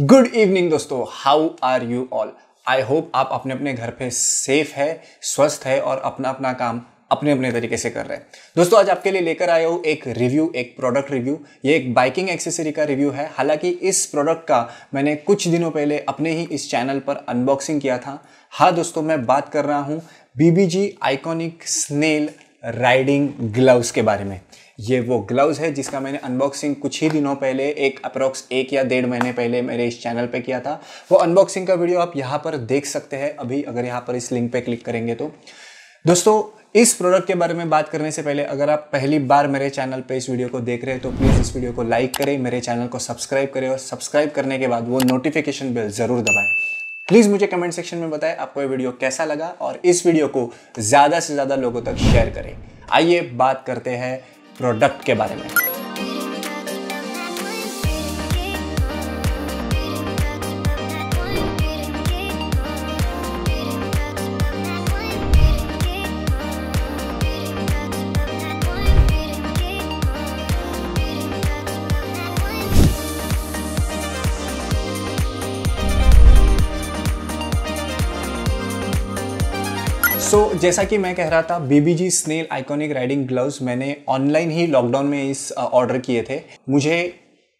Good evening दोस्तों how are you all I hope आप अपने अपने घर पे सेफ है स्वस्थ है और अपना अपना काम अपने अपने तरीके से कर रहे हैं दोस्तों आज आपके लिए लेकर आया हूँ एक रिव्यू एक प्रोडक्ट रिव्यू ये एक बाइकिंग एक्सेसरी का रिव्यू है हालांकि इस प्रोडक्ट का मैंने कुछ दिनों पहले अपने ही इस चैनल पर अनबॉक्सिंग किया था हाँ दोस्तों मैं बात कर रहा हूँ BBG iconic snail riding gloves के बारे में ये वो ग्लव्स है जिसका मैंने अनबॉक्सिंग कुछ ही दिनों पहले एक अप्रॉक्स एक या डेढ़ महीने पहले मेरे इस चैनल पे किया था वो अनबॉक्सिंग का वीडियो आप यहाँ पर देख सकते हैं अभी अगर यहाँ पर इस लिंक पे क्लिक करेंगे तो दोस्तों इस प्रोडक्ट के बारे में बात करने से पहले अगर आप पहली बार मेरे चैनल पर इस वीडियो को देख रहे हैं तो प्लीज़ इस वीडियो को लाइक करें मेरे चैनल को सब्सक्राइब करें और सब्सक्राइब करने के बाद वो नोटिफिकेशन बिल ज़रूर दबाएँ प्लीज़ मुझे कमेंट सेक्शन में बताएं आपको ये वीडियो कैसा लगा और इस वीडियो को ज़्यादा से ज़्यादा लोगों तक शेयर करें आइए बात करते हैं प्रोडक्ट के बारे में सो so, जैसा कि मैं कह रहा था BB G snail iconic riding gloves मैंने ऑनलाइन ही लॉकडाउन में इस ऑर्डर किए थे मुझे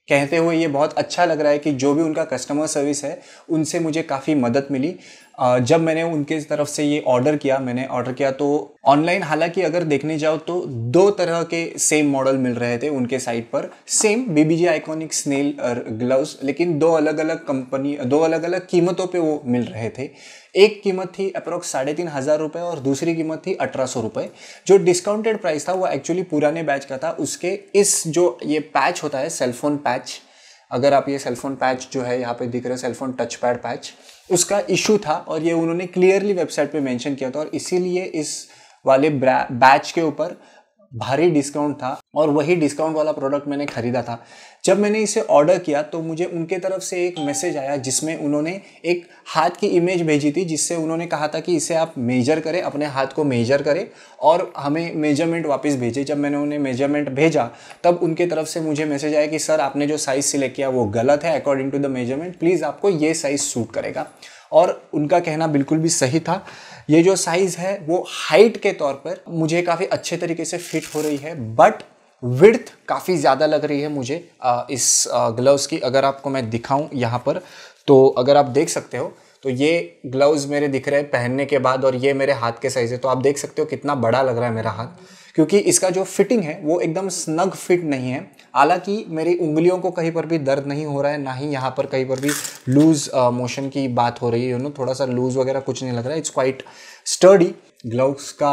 कहते हुए ये बहुत अच्छा लग रहा है कि जो भी उनका कस्टमर सर्विस है उनसे मुझे काफ़ी मदद मिली जब मैंने उनके तरफ से ये ऑर्डर किया मैंने ऑर्डर किया तो ऑनलाइन हालांकि अगर देखने जाओ तो दो तरह के सेम मॉडल मिल रहे थे उनके साइट पर same BBG iconic snail gloves लेकिन दो अलग अलग कंपनी दो अलग अलग कीमतों पे वो मिल रहे थे एक कीमत थी अप्रोक्स साढ़े तीन हज़ार रुपये और दूसरी कीमत थी अठारह सौ रुपये जो डिस्काउंटेड प्राइस था वो एक्चुअली पुराने बैच का था उसके इस जो ये पैच होता है सेलफोन पैच अगर आप ये सेलफोन पैच जो है यहाँ पे दिख रहे है सेलफोन टच पैड पैच उसका इशू था और ये उन्होंने क्लियरली वेबसाइट पे मेंशन किया था और इसीलिए इस वाले बैच के ऊपर भारी डिस्काउंट था और वही डिस्काउंट वाला प्रोडक्ट मैंने खरीदा था जब मैंने इसे ऑर्डर किया तो मुझे उनके तरफ से एक मैसेज आया जिसमें उन्होंने एक हाथ की इमेज भेजी थी जिससे उन्होंने कहा था कि इसे आप मेजर करें अपने हाथ को मेजर करें और हमें मेजरमेंट वापस भेजें जब मैंने उन्हें मेजरमेंट भेजा तब उनके तरफ से मुझे मैसेज आया कि सर आपने जो साइज़ सिलेक्ट किया वो गलत है according to the measurement please आपको ये साइज़ सूट करेगा और उनका कहना बिल्कुल भी सही था ये जो साइज़ है वो हाइट के तौर पर मुझे काफ़ी अच्छे तरीके से फिट हो रही है बट विड्थ काफ़ी ज़्यादा लग रही है मुझे इस ग्लव्स की अगर आपको मैं दिखाऊं यहाँ पर तो अगर आप देख सकते हो तो ये ग्लव्स मेरे दिख रहे हैं पहनने के बाद और ये मेरे हाथ के साइज़ है तो आप देख सकते हो कितना बड़ा लग रहा है मेरा हाथ क्योंकि इसका जो फिटिंग है वो एकदम स्नग फिट नहीं है हालांकि मेरी उंगलियों को कहीं पर भी दर्द नहीं हो रहा है ना ही यहाँ पर कहीं पर भी लूज़ मोशन की बात हो रही है यू नो थोड़ा सा लूज़ वगैरह कुछ नहीं लग रहा है इट्स क्वाइट स्टर्डी ग्लव्स का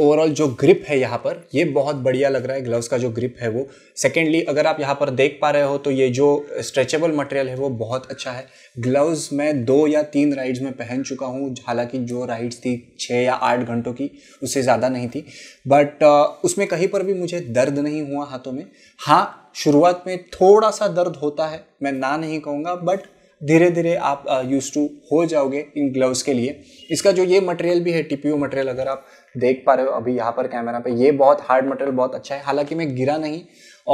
ओवरऑल जो ग्रिप है यहाँ पर ये बहुत बढ़िया लग रहा है ग्लव्स का जो ग्रिप है वो सेकेंडली अगर आप यहाँ पर देख पा रहे हो तो ये जो स्ट्रेचेबल मटेरियल है वो बहुत अच्छा है ग्लव्स मैं दो या तीन राइड्स में पहन चुका हूँ हालांकि जो राइड्स थी छः या आठ घंटों की उससे ज़्यादा नहीं थी बट उसमें कहीं पर भी मुझे दर्द नहीं हुआ हाथों में हाँ शुरुआत में थोड़ा सा दर्द होता है मैं ना नहीं कहूँगा बट धीरे धीरे आप यूज़ टू हो जाओगे इन ग्लव्स के लिए इसका जो ये मटेरियल भी है टिप्यू मटेरियल अगर आप देख पा रहे हो अभी यहाँ पर कैमरा पे ये बहुत हार्ड मटेरियल बहुत अच्छा है हालांकि मैं गिरा नहीं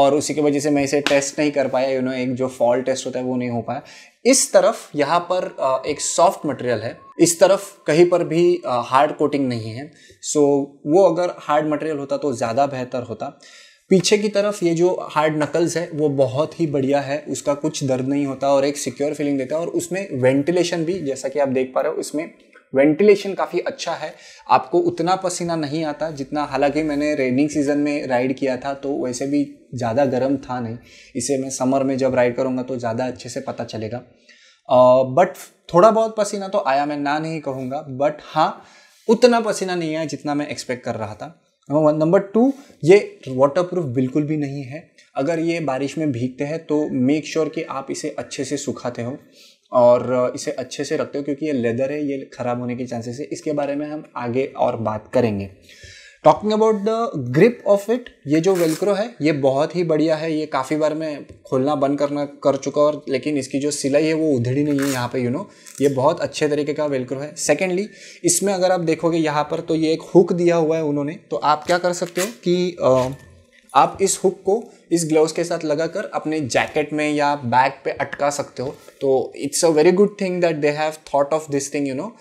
और उसी की वजह से मैं इसे टेस्ट नहीं कर पाया यू नो एक जो फॉल टेस्ट होता है वो नहीं हो पाया इस तरफ यहाँ पर एक सॉफ्ट मटेरियल है इस तरफ कहीं पर भी हार्ड कोटिंग नहीं है सो वो अगर हार्ड मटेरियल होता तो ज़्यादा बेहतर होता पीछे की तरफ ये जो हार्ड नकल्स है वो बहुत ही बढ़िया है उसका कुछ दर्द नहीं होता और एक सिक्योर फीलिंग देता है और उसमें वेंटिलेशन भी जैसा कि आप देख पा रहे हो उसमें वेंटिलेशन काफ़ी अच्छा है आपको उतना पसीना नहीं आता जितना हालांकि मैंने रेनिंग सीजन में राइड किया था तो वैसे भी ज़्यादा गर्म था नहीं इसे मैं समर में जब राइड करूँगा तो ज़्यादा अच्छे से पता चलेगा बट uh, थोड़ा बहुत पसीना तो आया मैं ना नहीं कहूँगा बट हाँ उतना पसीना नहीं आया जितना मैं एक्सपेक्ट कर रहा था नंबर वन नंबर टू ये वाटर प्रूफ बिल्कुल भी नहीं है अगर ये बारिश में भीगते हैं तो मेक श्योर sure कि आप इसे अच्छे से सुखाते हो और इसे अच्छे से रखते हो क्योंकि ये लेदर है ये ख़राब होने के चांसेस है इसके बारे में हम आगे और बात करेंगे talking about the grip of it ये जो वेलक्रो है ये बहुत ही बढ़िया है ये काफ़ी बार मैं खोलना बंद करना कर चुका और लेकिन इसकी जो सिलाई है वो उधड़ी नहीं है यहाँ पे यू you नो know, ये बहुत अच्छे तरीके का वेलक्रो है सेकेंडली इसमें अगर आप देखोगे यहाँ पर तो ये एक हुक दिया हुआ है उन्होंने तो आप क्या कर सकते हो कि आ, आप इस हुक को इस ग्लव्स के साथ लगाकर अपने जैकेट में या बैग पे अटका सकते हो तो it's a very good thing that they have thought of this thing you know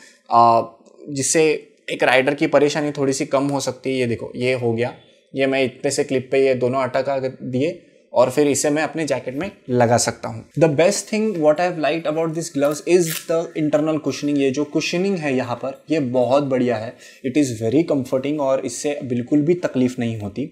जिससे एक राइडर की परेशानी थोड़ी सी कम हो सकती है ये देखो ये हो गया ये मैं इतने से क्लिप पे ये दोनों अटका दिए और फिर इसे मैं अपने जैकेट में लगा सकता हूँ the best thing what I like about this gloves is the internal cushioning ये जो कुशनिंग है यहाँ पर ये बहुत बढ़िया है इट इज़ वेरी कंफर्टिंग और इससे बिल्कुल भी तकलीफ नहीं होती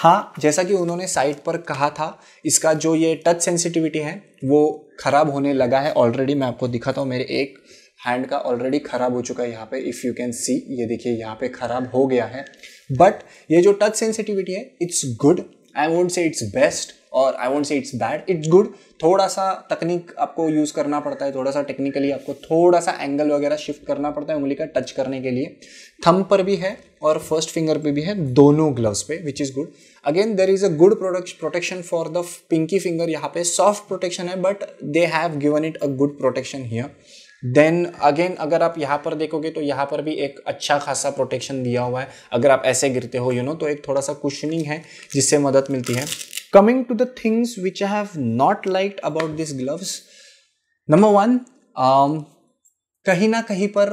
हाँ जैसा कि उन्होंने साइट पर कहा था इसका जो ये टच सेंसिटिविटी है वो ख़राब होने लगा है ऑलरेडी मैं आपको दिखाता हूँ मेरे एक हैंड का ऑलरेडी ख़राब हो चुका है यहाँ पे इफ़ यू कैन सी ये देखिए यहाँ पे ख़राब हो गया है बट ये जो टच सेंसिटिविटी है it's good I won't say it's best और I won't say it's bad it's good थोड़ा सा तकनीक आपको यूज़ करना पड़ता है थोड़ा सा टेक्निकली आपको थोड़ा सा एंगल वगैरह शिफ्ट करना पड़ता है उंगली का टच करने के लिए थम पर भी है और फर्स्ट फिंगर पे भी है दोनों ग्लव्स पे which is good again there is a good product protection for the pinky finger यहाँ पे सॉफ्ट प्रोटेक्शन है but they have given it a good protection here then again अगर आप यहाँ पर देखोगे तो यहाँ पर भी एक अच्छा खासा प्रोटेक्शन दिया हुआ है अगर आप ऐसे गिरते हो यू you नो know, तो एक थोड़ा सा कुशनिंग है जिससे मदद मिलती है coming to the things which I have not like about this gloves number one कहीं ना कहीं पर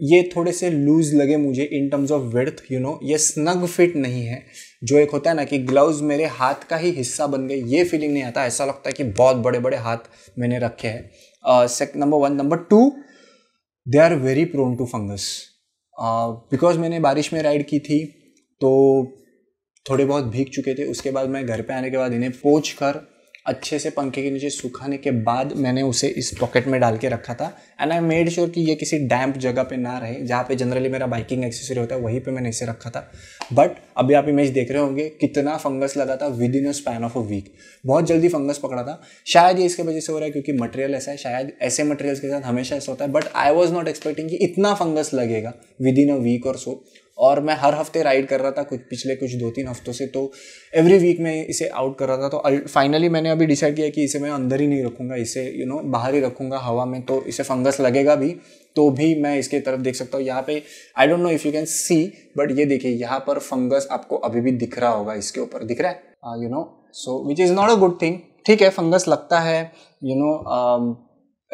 ये थोड़े से लूज लगे मुझे in terms of worth you know ये स्नग फिट नहीं है जो एक होता है ना कि ग्लव्स मेरे हाथ का ही हिस्सा बन गए ये फीलिंग नहीं आता ऐसा लगता है कि बहुत बड़े बड़े हाथ मैंने रखे हैं number one number two they are very prone to fungus because मैंने बारिश में राइड की थी तो थोड़े बहुत भीग चुके थे उसके बाद मैं घर पे आने के बाद इन्हें पोच कर अच्छे से पंखे के नीचे सुखाने के बाद मैंने उसे इस पॉकेट में डाल के रखा था एंड आई मेड श्योर कि ये किसी डैम्प जगह पे ना रहे जहाँ पे जनरली मेरा बाइकिंग एक्सेसरी होता है वहीं पे मैंने इसे रखा था बट अभी आप इमेज देख रहे होंगे कितना फंगस लगा था within a span of a week बहुत जल्दी फंगस पकड़ा था शायद ये इसके वजह से हो रहा है क्योंकि मटेरियल ऐसा है शायद ऐसे मटेरियल्स के साथ हमेशा ऐसा होता है but I was not expecting कि इतना फंगस लगेगा विद इन अ वीक और सो और मैं हर हफ्ते राइड कर रहा था कुछ पिछले कुछ दो तीन हफ्तों से तो एवरी वीक मैं इसे आउट कर रहा था तो फाइनली मैंने अभी डिसाइड किया कि इसे मैं अंदर ही नहीं रखूँगा इसे यू you नो know, बाहर ही रखूँगा हवा में तो इसे फंगस लगेगा भी तो भी मैं इसके तरफ देख सकता हूँ यहाँ पे I don't know if you can see but ये देखिए यहाँ पर फंगस आपको अभी भी दिख रहा होगा इसके ऊपर दिख रहा है you know so which is not a good thing ठीक है फंगस लगता है you you know know, uh,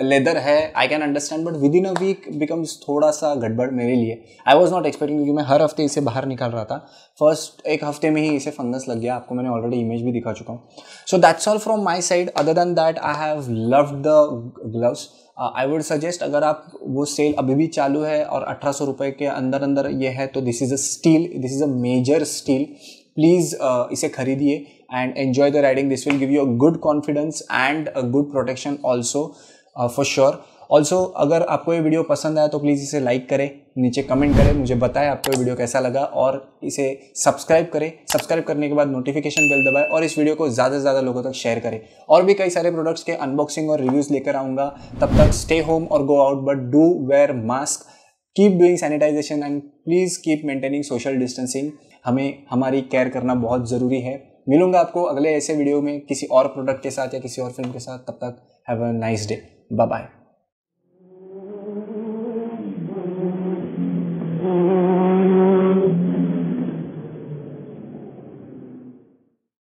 leather है I can understand but within a week becomes थोड़ा सा गड़बड़ मेरे लिए आई वॉज नॉट एक्सपेक्टिंग क्योंकि मैं हर हफ्ते इसे बाहर निकाल रहा था फर्स्ट एक हफ्ते में ही इसे फंगस लग गया आपको मैंने ऑलरेडी इमेज भी दिखा चुका हूँ so that's all from my side other than that I have love the gloves I would suggest अगर आप वो सेल अभी भी चालू है और अठारह सौ रुपये के अंदर अंदर ये है तो this is a steal this is a major steal please इसे खरीदिए and enjoy the riding this will give you a good confidence and a good protection also for sure also अगर आपको ये वीडियो पसंद आया तो प्लीज़ इसे like करें नीचे कमेंट करें मुझे बताएं आपको ये वीडियो कैसा लगा और इसे सब्सक्राइब करें सब्सक्राइब करने के बाद नोटिफिकेशन बेल दबाएं और इस वीडियो को ज़्यादा से ज़्यादा लोगों तक शेयर करें और भी कई सारे प्रोडक्ट्स के अनबॉक्सिंग और रिव्यूज़ लेकर आऊँगा तब तक स्टे होम और go out but do wear mask keep doing sanitization and please keep maintaining social distancing हमें हमारी केयर करना बहुत ज़रूरी है मिलूंगा आपको अगले ऐसे वीडियो में किसी और प्रोडक्ट के साथ या किसी और फिल्म के साथ तब तक have a nice day Bye bye.